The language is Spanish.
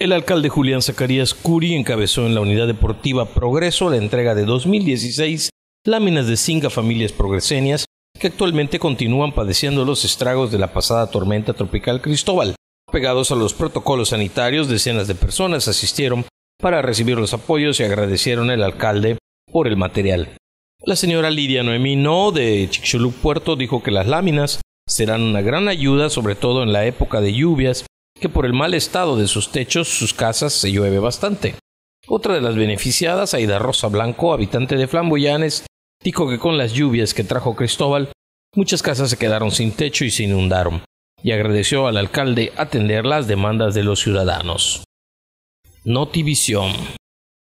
El alcalde Julián Zacarías Curi encabezó en la unidad deportiva Progreso la entrega de 2016 láminas de Singa familias progresenias que actualmente continúan padeciendo los estragos de la pasada tormenta tropical Cristóbal. Pegados a los protocolos sanitarios, decenas de personas asistieron para recibir los apoyos y agradecieron al alcalde por el material. La señora Lidia Noemí No de Chicxulub Puerto dijo que las láminas serán una gran ayuda sobre todo en la época de lluvias que por el mal estado de sus techos, sus casas se llueve bastante. Otra de las beneficiadas, Aida Rosa Blanco, habitante de Flamboyanes, dijo que con las lluvias que trajo Cristóbal, muchas casas se quedaron sin techo y se inundaron, y agradeció al alcalde atender las demandas de los ciudadanos. Notivisión